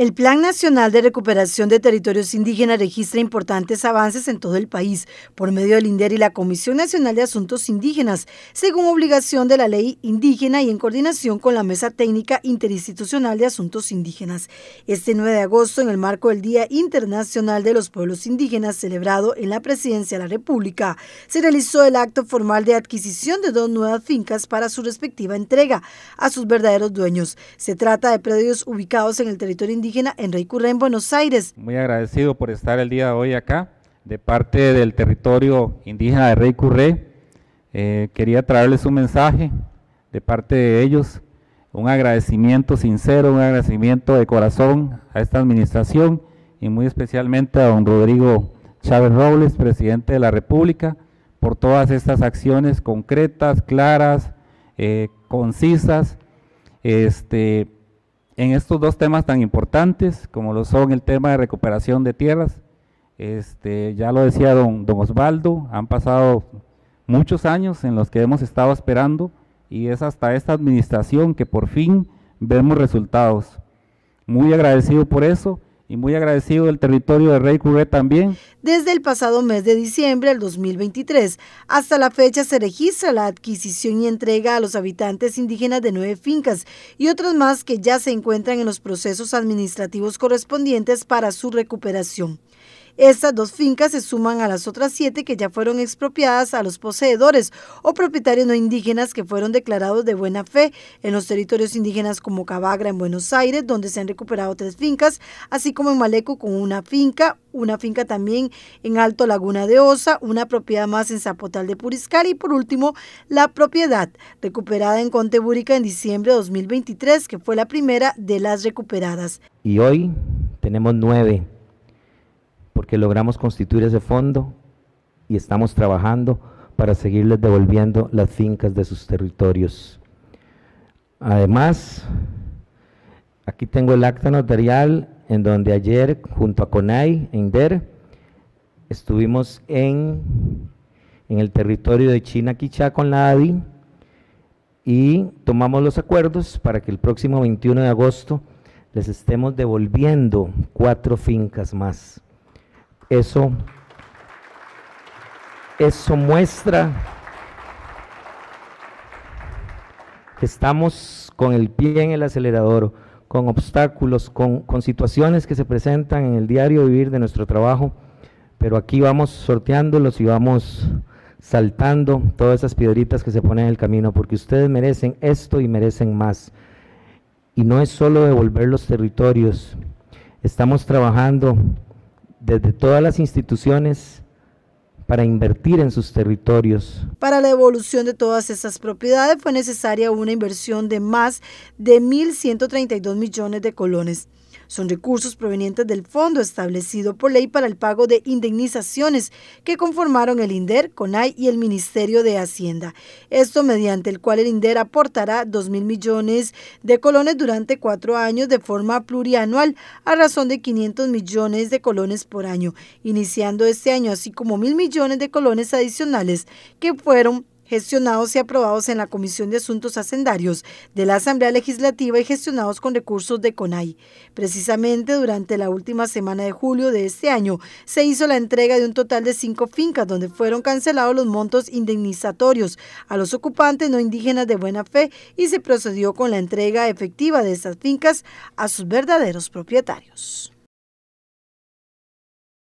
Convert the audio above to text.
El Plan Nacional de Recuperación de Territorios Indígenas registra importantes avances en todo el país por medio del INDER y la Comisión Nacional de Asuntos Indígenas, según obligación de la ley indígena y en coordinación con la Mesa Técnica Interinstitucional de Asuntos Indígenas. Este 9 de agosto, en el marco del Día Internacional de los Pueblos Indígenas, celebrado en la Presidencia de la República, se realizó el acto formal de adquisición de dos nuevas fincas para su respectiva entrega a sus verdaderos dueños. Se trata de predios ubicados en el territorio indígena indígena en en Buenos Aires. Muy agradecido por estar el día de hoy acá, de parte del territorio indígena de Rey Eh, quería traerles un mensaje de parte de ellos, un agradecimiento sincero, un agradecimiento de corazón a esta administración y muy especialmente a don Rodrigo Chávez Robles, presidente de la República, por todas estas acciones concretas, claras, eh, concisas, este, en estos dos temas tan importantes como lo son el tema de recuperación de tierras. Este, ya lo decía don, don Osvaldo, han pasado muchos años en los que hemos estado esperando y es hasta esta administración que por fin vemos resultados. Muy agradecido por eso y muy agradecido del territorio de Rey Curé también. Desde el pasado mes de diciembre del 2023 hasta la fecha se registra la adquisición y entrega a los habitantes indígenas de nueve fincas y otras más que ya se encuentran en los procesos administrativos correspondientes para su recuperación. Estas dos fincas se suman a las otras siete que ya fueron expropiadas a los poseedores o propietarios no indígenas que fueron declarados de buena fe en los territorios indígenas como Cabagra en Buenos Aires, donde se han recuperado tres fincas, así como en Maleco con una finca, una finca también en Alto Laguna de Osa, una propiedad más en Zapotal de Puriscal y por último la propiedad recuperada en Conteburica en diciembre de 2023, que fue la primera de las recuperadas. Y hoy tenemos nueve que logramos constituir ese fondo y estamos trabajando para seguirles devolviendo las fincas de sus territorios. Además, aquí tengo el acta notarial en donde ayer junto a CONAI, en INDER, estuvimos en, en el territorio de China Quichá con la ADI y tomamos los acuerdos para que el próximo 21 de agosto les estemos devolviendo cuatro fincas más. Eso, eso muestra que estamos con el pie en el acelerador, con obstáculos, con, con situaciones que se presentan en el diario vivir de nuestro trabajo, pero aquí vamos sorteándolos y vamos saltando todas esas piedritas que se ponen en el camino, porque ustedes merecen esto y merecen más. Y no es solo devolver los territorios, estamos trabajando desde todas las instituciones para invertir en sus territorios. Para la evolución de todas esas propiedades fue necesaria una inversión de más de 1.132 millones de colones. Son recursos provenientes del fondo establecido por ley para el pago de indemnizaciones que conformaron el INDER, CONAI y el Ministerio de Hacienda. Esto mediante el cual el INDER aportará 2 mil millones de colones durante cuatro años de forma plurianual a razón de 500 millones de colones por año, iniciando este año así como mil millones de colones adicionales que fueron gestionados y aprobados en la Comisión de Asuntos Hacendarios de la Asamblea Legislativa y gestionados con recursos de CONAI. Precisamente durante la última semana de julio de este año se hizo la entrega de un total de cinco fincas donde fueron cancelados los montos indemnizatorios a los ocupantes no indígenas de buena fe y se procedió con la entrega efectiva de estas fincas a sus verdaderos propietarios.